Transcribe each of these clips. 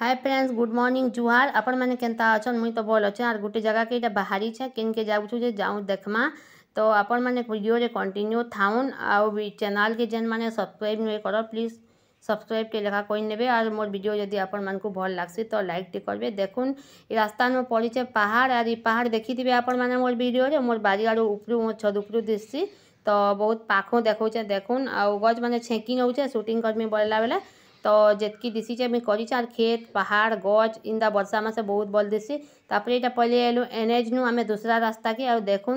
hi friends good morning जुआर आपण मैंने के अच्छे मुई तो भल अच्छे आर गोटे जगह के बाहरी छे किन के जाऊ जाऊ देखमा तो आपण मैंने वीडियो रे कंटिन्यू थाउन आउ चैनल के जेन मैंने सब्सक्राइब नए कर प्लीज सब्सक्राइब के लेखा कोई ने आर मोर भिडियो जदि आपको भल लग्सी तो लाइक टे करेंगे देखुन ये रास्ता में पड़े पहाड़ आर पहाड़ देखिथे आपण मैंने मोर भिडियो मोर बारी आड़ उपरू मो छद उपरू दिशी तो बहुत पाख देखा देखुन आउ गज मैंने छेकी नौ सुटिंग करमी बढ़ला बेला तो जितक दिशीचे मुझे कर चार खेत पहाड़ गज इंदा बर्षा मैसे बहुत भल दिशी तापर यहाँ पलि आलु एनएच नु आम दूसरा रास्ता कि देखूँ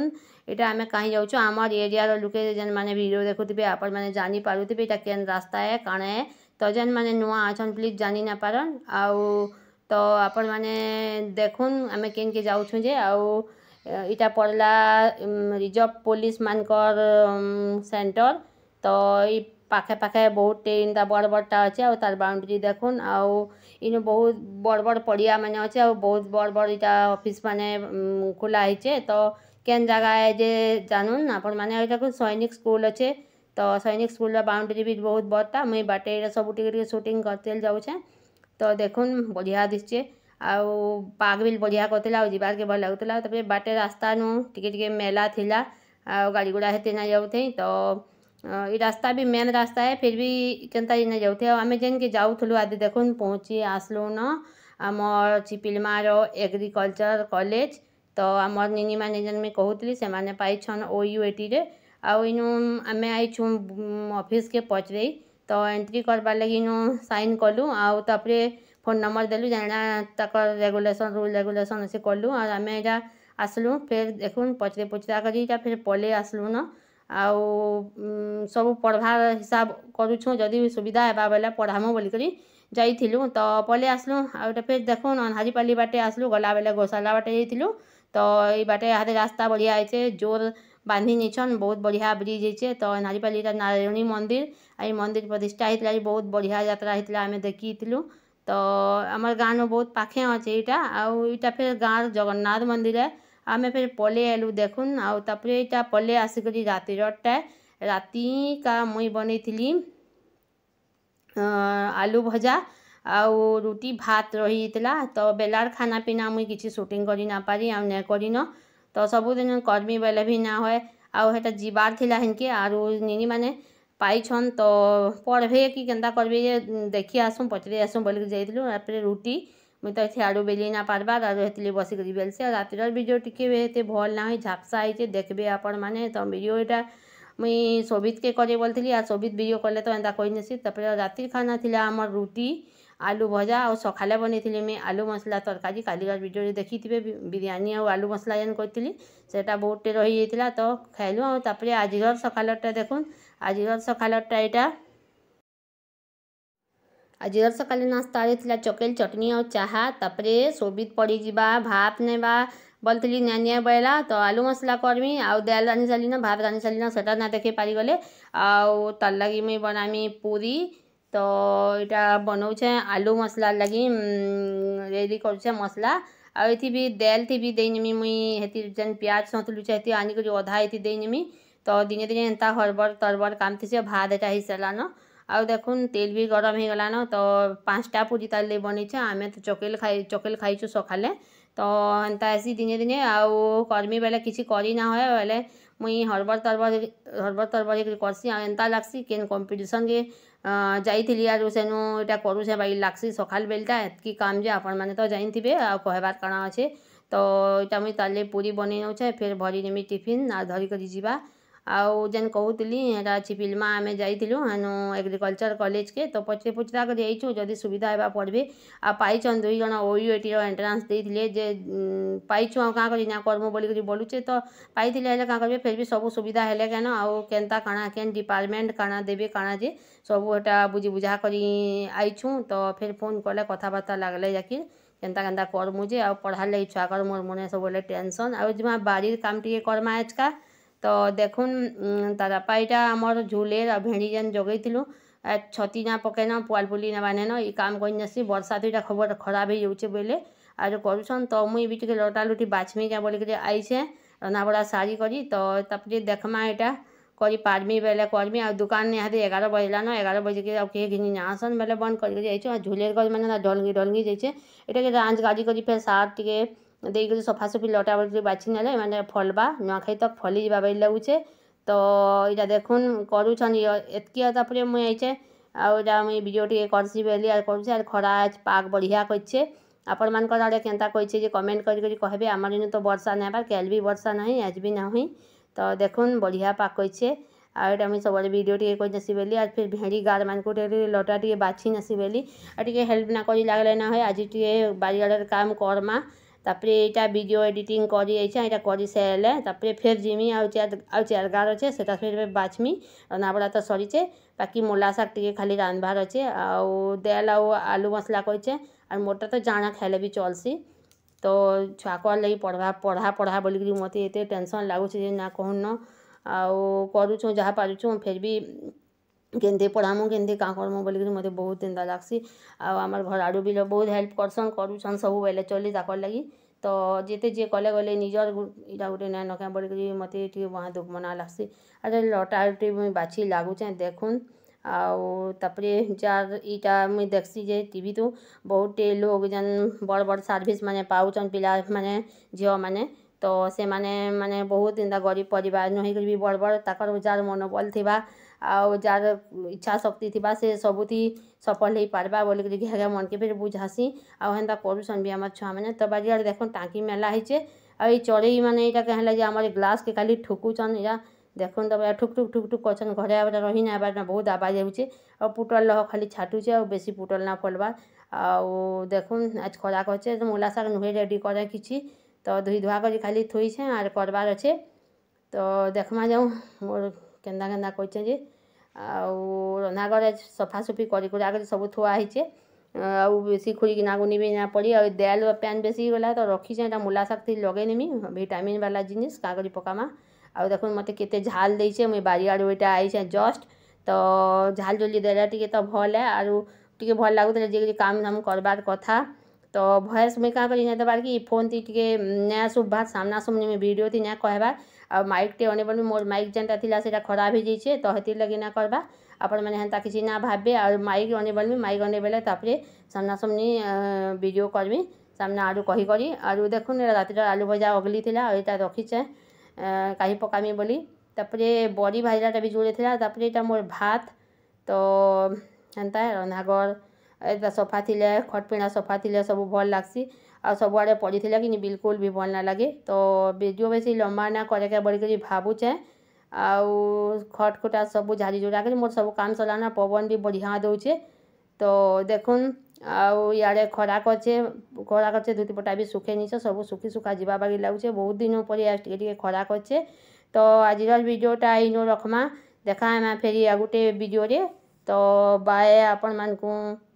यहाँ आम कहीं जाऊँ आम एरिया लुके मैंने भिड देखुए आप जानी पार्थे ये कैन रास्ता है कण है तो जेन मैंने नुआ अच्छा प्लीज जानी न पार आ तो आपण मैने देखूँ आम कें जाऊँ जे आटा पड़ला रिजर्व पुलिस मानकर सेटर तो पाखे पाखे बहुत टेन ता बड़ बड़टा अच्छे तार बाउंड्री देख आउ बहुत बड़ बड़ पड़िया मैंने अच्छे बहुत बड़ बड़ इटा अफिस् मैंने खोला हीचे तो केन जगह जे जानून आपण मैंने सैनिक स्कूल अच्छे तो सैनिक स्कूल बाउंड्री भी बहुत बड़ता मुई बाटे सब सुटिंग करते जाऊे तो देख बढ़िया दिशे आउ पाग भी बढ़िया कर जबार के भल लगुला तब बाटे रास्ता नु टे मेला गाड़ी गुड़ा हेते ना जाऊ तो ये रास्ता भी मेन रास्ता है फिर भी केनता इन जाऊ आम जेन के जाऊ आदि देख पहुँची आसलुन आम चिपिलमार एग्रिकलचर कलेज तो आम निनी मैंने जेन में कहूली से मैंने पाइन ओ यू एटी आउ आम आई छु अफिस् के पचरे तो एंट्री करवा लगे इनु सैन कलु आपरे फोन नंबर देलु जाना तक रेगुलेसन रूल रेगुलेसन से कलु आम यहाँ आसलू फिर देख पचरे पचरा कर फिर पलै आसलुना ଆଉ ସବୁ ପଢ଼୍ବାର୍ ହିସାବ୍ କରୁଛୁଁ ଯଦି ସୁବିଧା ହେବା ବେଲେ ପଢ଼ାମୁ ବୋଲିକରି ଯାଇଥିଲୁ ତ ପଲେଇ ଆସ୍ଲୁ ଆଉ ଇଟା ଫେର୍ ଦେଖୁନ୍ ଅନ୍ହାରିପାଲି ବାଟେ ଆସ୍ଲୁ ଗଲାବେଲେ ଗୋଶାଲା ବାଟେ ଯାଇଥିଲୁ ତ ଇ ବାଟେ ଇହାଦେ ରାସ୍ତା ବଢ଼ିଆ ହେଇଛେ ଜୋର୍ ବାନ୍ଧି ନେଇଛନ୍ ବହୁତ୍ ବଢ଼ିଆ ବ୍ରିଜ୍ ହେଇଛେ ତ ଇଟା ନାରାୟଣୀ ମନ୍ଦିର୍ ଆଉ ଇ ମନ୍ଦିର୍ ପ୍ରତିଷ୍ଠା ହେଇଥିଲା ଇ ବହୁତ୍ ବଢ଼ିଆ ଯାତ୍ରା ହେଇଥିଲା ଆମେ ଦେଖିଥିଲୁ ତ ଆମର୍ ଗାଁନୁ ବହୁତ୍ ପାଖେ ଅଛେ ଇଟା ଆଉ ଇଟା ଫେର୍ ଗାଁର୍ ଜଗନ୍ନାଥ୍ ମନ୍ଦିର୍ ଏ ଆମେ ଫେର୍ ପଲେଇ ଆଇଲୁ ଦେଖୁନ୍ ଆଉ ତାପରେ ଇଟା ପଲେଇ ଆସିକରି ରାତିରଟା ରାତିକା ମୁଇଁ ବନେଇଥିଲି ଆଲୁ ଭଜା ଆଉ ରୁଟି ଭାତ ରହିଯାଇଥିଲା ତ ବେଲାର ଖାନା ପିନା ମୁଇଁ କିଛି ସୁଟିଂ କରି ନାପାରି ଆଉ ନାଇଁ କରିନ ତ ସବୁଦିନ କର୍ମି ବେଲେ ବି ନା ହଏ ଆଉ ହେଟା ଯିବାର୍ ଥିଲା ହେନ୍କେ ଆରୁ ନିନିମାନେ ପାଇଛନ୍ ତ ପଢ଼ବେ କି କେନ୍ତା କରବେ ଯେ ଦେଖି ଆସୁଁ ପଚରି ଆସୁଁ ବୋଲିକି ଯାଇଥିଲୁ ତାପରେ ରୁଟି मुझे तो आड़ू बेली ना पार्बार आर हेतु बसिक बेलसे रातर भिडियो टीके भल ना झापसा हो देखे आपण मैंने तो भिडटा मुई सोभित के करे बोल थी आ सोभित भिड कले तो एंता कहीसी रात खाना थी आम रुटी आलू भजा आ सका बन मुझे आलू मसला तरकारी कालिकार भिडे देखी थे बिरीयी आलू मसला जेन करी से बहुत टे रही जाइए तो खेलूँ आज सकाल देख आज सकाल यहाँ ଆଜି ସକାଳେ ନାସ୍ତାରେ ଥିଲା ଚକେଲ ଚଟନି ଆଉ ଚାହା ତାପରେ ସୋବିତ ପଡ଼ିଯିବା ଭାତ ନେବା বলতিলি নিয়া বেলা তো আলু মশলা করমি আউ ডাল রাঁধি সারিন ভাত রাঁধি সারিন সেটা না দেখে পারিগলে আউ তার লাগি মুই বনামি পুরি তো এটা বনাউছে আলু মশলার লাগি রেডি করছে মশলা আউ এটি বি ডাল টি বি দেইনিমি মুই হেতি যেন পিঁয়াজ সঁতুলুছে হেতি আনিকরি অধা এটি দেইনিমি তো দিনে দিনে এন্তা হরবর তরবর কামতিছে ভাত এটা হয়ে সারানো ଆଉ ଦେଖୁନ୍ ତେଲ୍ ବି ଗରମ ହେଇଗଲାନ ତ ପାଞ୍ଚଟା ପୁରୀ ତାର୍ ଲାଗି ବନେଇଛେ ଆମେ ତ ଚକେଲ ଖାଇ ଚକେଲ ଖାଇଛୁ ସକାଳେ ତ ଏନ୍ତା ହେସି ଦିନେ ଦିନେ ଆଉ କର୍ମି ବେଲେ କିଛି କରି ନା ହୁଏ ବେଲେ ମୁଇଁ ହରବର ତରବର ହରବର ତରବର ହେଇକରି କର୍ସି ଆଉ ଏନ୍ତା ଲାଗ୍ସି କେନ୍ କମ୍ପିଟିସନ୍କେ ଯାଇଥିଲି ଆରୁ ସେନୁ ଇଟା କରୁଛେ ବାକି ଲାଗ୍ସି ସକାଳ ବେଲଟା ଏତ୍କି କାମ୍ ଯେ ଆପଣମାନେ ତ ଜାଣିଥିବେ ଆଉ କହିବାର କାଣା ଅଛେ ତ ଇଟା ମୁଇଁ ତାର୍ ଲାଗି ପୁରୀ ବନେଇ ନେଉଛେ ଫେର୍ ଭରି ନେମି ଟିଫିନ୍ ଆର୍ ଧରିକରି ଯିବା ଆଉ ଯେନ୍ କହୁଥିଲି ହେଟା ଚିପିଲମା ଆମେ ଯାଇଥିଲୁ ହେନୁ ଏଗ୍ରିକଲଚର୍ କଲେଜ୍କେ ତ ପଚରି ପୁଚରା କରି ଯାଇଛୁ ଯଦି ସୁବିଧା ହେବା ପଢ଼ବେ ଆଉ ପାଇଛନ୍ ଦୁଇ ଜଣ ଓ ୟୁଏଟିର ଏଣ୍ଟ୍ରାନ୍ସ ଦେଇଥିଲେ ଯେ ପାଇଛୁ ଆଉ କାଁ କରି ନା କର୍ମୁ ବୋଲିକରି ବୋଲୁଛେ ତ ପାଇଥିଲେ ହେଲେ କାଁ କରିବେ ଫେର୍ ବି ସବୁ ସୁବିଧା ହେଲେ କେନ ଆଉ କେନ୍ତା କାଣା କେନ୍ ଡିପାର୍ଟମେଣ୍ଟ କାଣା ଦେବେ କାଣା ଯେ ସବୁ ହେଟା ବୁଝି ବୁଝା କରି ଆଇଛୁ ତ ଫେର୍ ଫୋନ୍ କଲେ କଥାବାର୍ତ୍ତା ଲାଗ୍ଲେ ଯାକି କେନ୍ତା କେନ୍ତା କର୍ମୁ ଯେ ଆଉ ପଢ଼ାର୍ ଲାଗି ଛୁଆକର୍ ମୋର୍ ମନେ ସବୁବେଲେ ଟେନସନ୍ ଆଉ ଯିମା ବାଡ଼ିର୍ କାମ୍ ଟିକେ କର୍ମା ଆଜକା তো দেখুন দাদা পাইটা আমার ঝুলের ভেড়ি যেন জগাইলু ଛତି ନା ପକେଇନ ପୁଆଲ ପୁଲି ନେବାନେନ ଇ କାମ କରି ନେସି ବର୍ଷା ଦୁଇଟା ଖବର ଖରାପ ହେଇଯାଉଛେ ବୋଇଲେ ଆରୁ କରୁଛନ୍ ତ ମୁଇଁ ବି ଟିକେ ଲଟା ଲୁଟି ବାଛମି କେ ବୋଲିକିରି ଆଇଛେ ରନ୍ଧାବଢ଼ା ସାରି କରି ତ ତାପରେ ଦେଖ୍ମା ଏଇଟା କରିପାରମି ବେଲେ କରମି ଆଉ ଦୁକାନ ନିହାତି ଏଗାର ବଜିଲାନ ଏଗାର ବଜିକି ଆଉ କିଏ ଘିନି ଆସନ୍ ବେଲେ ବନ୍ଦ କରିକି ଯାଇଛୁ ଆଉ ଝୁଲେର ଗଛମାନେ ଢଲଙ୍ଗି ଢଲଙ୍ଗି ଯାଇଛେ ଏଇଟାକେ ରାଞ୍ଚ ଗାଜି କରି ଫେର୍ ସାର୍ ଟିକେ ଦେଇକରି ସଫାସୁଫି ଲଟାବଟି ବାଛି ନେଲେ ଏମାନେ ଫଲ୍ବା ନୂଆଖାଇ ତ ଫଲି ଯିବା ବୋଲି ଲାଗୁଛେ ତ ଇଟା ଦେଖୁନ୍ କରୁଛନ୍ ଏତ୍କି ତାପରେ ମୁଇଁ ଆଇଛେ ଆଉ ଇଟା ମୁଇଁ ଭିଡ଼ିଓ ଟିକେ କର୍ସି ବୋଲି ଆର୍ କରୁଛେ ଆର୍ ଖରା ପାଗ୍ ବଢ଼ିଆ କରିଛେ ଆପଣମାନଙ୍କର ଆଡ଼େ କେନ୍ତା କହିଛେ ଯେ କମେଣ୍ଟ କରିକରି କହିବେ ଆମର ଇନୁ ତ ବର୍ଷା ନାଇଁ ହେବାର୍ କେଲ୍ ବି ବର୍ଷା ନାହିଁ ଆଜ୍ ବି ନା ତ ଦେଖୁନ୍ ବଢ଼ିଆ ପାଗ୍ କରିଛେ ଆଉ ଏଇଟା ମୁଇଁ ସବୁବେଳେ ଭିଡ଼ିଓ ଟିକେ କରିନେସି ବୋଲି ଆର୍ ଫିର୍ ଭେଣ୍ଡି ଗାର୍ମାନଙ୍କୁ ଟିକେ ଲଟା ଟିକେ ବାଛି ନେସି ବୋଲି ଆଉ ଟିକେ ହେଲ୍ପ ନା କରି ଲାଗିଲେ ନା ହୁଏ ଆଜି ଟିକେ ବାରିଆଡ଼ରେ କାମ୍ କର୍ମା ତାପରେ ଏଇଟା ଭିଡ଼ିଓ ଏଡ଼ିଟିଂ କରି ଆଇଛେ ଏଇଟା କରିସାରିଲେ ତାପରେ ଫେର୍ ଯିମି ଆଉ ଚାର୍ ଆଉ ଚାର୍ ଗାର୍ ଅଛେ ସେଟା ଫେର୍ ବାଛ୍ମି ରନ୍ଧାବଢ଼ା ତ ସରିଛେ ବାକି ମୂଲା ଶାଗ୍ ଟିକେ ଖାଲି ରାନ୍ଧବାର୍ ଅଛେ ଆଉ ଦେଲ୍ ଆଉ ଆଲୁ ମସଲା କରିଛେ ଆର୍ ମୋର୍ଟା ତ ଜାଣା ଖାଇଲେ ବି ଚଲ୍ସି ତ ଛୁଆକର୍ ଲାଗି ପଢ଼୍ବା ପଢ଼ା ପଢ଼ା ବୋଲିକିରି ମୋତେ ଏତେ ଟେନ୍ସନ୍ ଲାଗୁଛେ ଯେ ନା କହୁନ ଆଉ କରୁଛୁଁ ଯାହା ପାରୁଛୁଁ ଫେର୍ ବି କେନ୍ତି ପଢ଼ାମୁ କେନ୍ତି କାଁ କର୍ମୁ ବୋଲିକିରି ମୋତେ ବହୁତ ଚିନ୍ତା ଲାଗ୍ସି ଆଉ ଆମର୍ ଘର ଆଡ଼ୁ ବି ବହୁତ ହେଲ୍ପ କରସନ୍ କରୁଛନ୍ ସବୁବେଲେ ଚଲି ତାକର୍ ଲାଗି ତ ଯେତେ ଯିଏ କଲେ ଗଲେ ନିଜର ଇଟା ଗୋଟେ ନାଇଁ ନକେ ବୋଲିକିରି ମୋତେ ଟିକେ ମହା ଦୁଃଖ ମନା ଲାଗ୍ସି ଆରେ ଲଟାଟେ ମୁଇଁ ବାଛି ଲାଗୁଛେଁ ଦେଖୁନ୍ ଆଉ ତାପରେ ଯାର୍ ଇଟା ମୁଇଁ ଦେଖ୍ସି ଯେ ଟିଭିରୁ ବହୁତଟେ ଲୋକ୍ ଯେନ୍ ବଡ଼ ବଡ଼ ସର୍ଭିସ୍ ମାନେ ପାଉଛନ୍ ପିଲାମାନେ ଝିଅମାନେ ତ ସେମାନେ ମାନେ ବହୁତ ଏନ୍ତା ଗରିବ ପରିବାର ନହେଇକରି ବି ବଡ଼ ବଡ଼ ତାଙ୍କର ଯାହାର ମନୋବଲ ଥିବା ଆଉ ଯାହାର ଇଚ୍ଛା ଶକ୍ତି ଥିବା ସେ ସବୁଥି ସଫଳ ହେଇପାର୍ବା ବୋଲିକିରି ଘେଘେ ମନ୍କେ ଫେର୍ ବୁଝାସି ଆଉ ହେନ୍ତା କରୁଛନ୍ ବି ଆମର୍ ଛୁଆମାନେ ତ ବାଜି ଆଡ଼େ ଦେଖୁନ୍ ଟାଙ୍କି ମେଲା ହେଇଛେ ଆଉ ଏଇ ଚଢ଼େଇମାନେ ଏଇଟା କାଁ ହେଲା ଯେ ଆମର ଗ୍ଲାସ୍କେ ଖାଲି ଠୁକୁଛନ୍ ଏଇଟା ଦେଖୁନ୍ ତ ଠୁକ୍ ଠୁକ୍ ଠୁକ୍ ଠୁକ୍ କରୁଛନ୍ ଘରେ ଆବାଟା ରହି ନାଇଁ ଆବାଟା ବହୁତ୍ ଆବାଜ୍ ହେଉଛେ ଆଉ ପୁଟଲ୍ ଲହ ଖାଲି ଛାଟୁଛେ ଆଉ ବେଶୀ ପୁଟଲ୍ ନା ଫଲ୍ବା ଆଉ ଦେଖୁନ୍ ଆଜ୍ ଖରା କରୁଛେ ମୂଲା ଶାଗ ନୁହେଁ ରେଡ଼ି କରେ କିଛି ତ ଧୁଇ ଧୁଆ କରି ଖାଲି ଥୋଇଛେଁ ଆର୍ କର୍ବାର୍ ଅଛେ ତ ଦେଖ୍ମା ଯାଉଁ ମୋର୍ କେନ୍ତା କେନ୍ତା କରିଛେ ଯେ ଆଉ ରନ୍ଧାଘରେ ସଫାସୁଫି କରିକୁରା କରି ସବୁ ଥୁଆ ହେଇଛେ ଆଉ ବେଶୀ ଖୁରିକି ନାଗୁନି ବି ନା ପଡ଼ି ଆଉ ଦେଲ୍ର ପ୍ୟାନ୍ ବେଶୀ ହେଇଗଲା ତ ରଖିଛେଁ ଏଇଟା ମୂଲା ଶାଗ ଥି ଲଗେଇ ନେମି ଭିଟାମିନ୍ ବାଲା ଜିନିଷ୍ କାଁ କରି ପକାମା ଆଉ ଦେଖୁନ୍ ମୋତେ କେତେ ଝାଲ୍ ଦେଇଛେ ମୁଇଁ ବାରିଆଡ଼ୁ ଏଇଟା ଆଇଛେଁ ଜଷ୍ଟ୍ ତ ଝାଲ୍ ଜଲ୍ଦି ଦେଲେ ଟିକେ ତ ଭଲ୍ ଏ ଆରୁ ଟିକେ ଭଲ୍ ଲାଗୁଥିଲେ ଯେ କିଛି କାମ୍ ଧାମ୍ କର୍ବାର୍ କଥା ତ ଭଏସ୍ ମୁଇଁ କାଁ କରି ନାଇଁ ଦେବାର୍ କି ଫୋନ୍ ଥି ଟିକେ ନାଇଁ ଶୁଭ୍ବାର୍ ସାମ୍ନା ସୁମ୍ନି ମୁଇଁ ଭିଡ଼ିଓ ଥି ନାଇଁ କହେବାର୍ ଆଉ ମାଇକ୍ଟେ ଅନେଇବନି ମୋର ମାଇକ୍ ଯେନ୍ଟା ଥିଲା ସେଇଟା ଖରାପ ହେଇଯାଇଛେ ତ ହେଥିର୍ ଲାଗି ନା କର୍ବା ଆପଣମାନେ ହେନ୍ତା କିଛି ନା ଭାବବେ ଆଉ ମାଇକ୍ ଅନେଇବନି ମାଇକ୍ ଅନେଇବେଲେ ତାପରେ ସାମ୍ନାସାମ୍ନି ଭିଡ଼ିଓ କର୍ମି ସାମ୍ନା ଆରୁ କହିକରି ଆରୁ ଦେଖୁନ୍ ରାତିର ଆଲୁ ଭଜା ଅଗଲି ଥିଲା ଆଉ ଏଇଟା ରଖିଛେ କାହିଁ ପକାମି ବୋଲି ତାପରେ ବଡ଼ି ଭାଜିଲାଟା ବି ଜୁଡ଼େ ଥିଲା ତାପରେ ଏଇଟା ମୋର ଭାତ ତ ହେନ୍ତା ରନ୍ଧାଘର ଏଇଟା ସଫା ଥିଲେ ଖଟପିଣା ସଫା ଥିଲେ ସବୁ ଭଲ୍ ଲାଗ୍ସି ଆଉ ସବୁଆଡ଼େ ପଡ଼ିଥିଲା କିନି ବିଲକୁଲ୍ ବି ଭଲ୍ ନାଇଁ ଲାଗେ ତ ଭିଡ଼ିଓ ବେଶୀ ଲମ୍ବା ନା କରେକେ ବୋଲିକରି ଭାବୁଛେଁ ଆଉ ଖଟ୍ ଖୁଟା ସବୁ ଝାଡ଼ି ଝୁଡ଼ାକିରି ମୋର ସବୁ କାମ ସରିଲାନା ପବନ ବି ବଢ଼ିଆ ଦେଉଛେ ତ ଦେଖୁନ୍ ଆଉ ଇଆଡ଼େ ଖରା ଅଛେ ଖରା ଅଛେ ଧୁତିପଟା ବି ଶୁଖେଇ ନେଇଛ ସବୁ ଶୁଖି ଶୁଖା ଯିବା ବାଗି ଲାଗୁଛେ ବହୁତ ଦିନ ପରେ ଟିକେ ଟିକେ ଖରା ଅଛେ ତ ଆଜିର ଭିଡ଼ିଓଟା ଇନୁ ରଖ୍ମା ଦେଖା ହେମା ଫେରି ଆଉ ଗୋଟେ ଭିଡ଼ିଓରେ ତ ବାଏ ଆପଣମାନଙ୍କୁ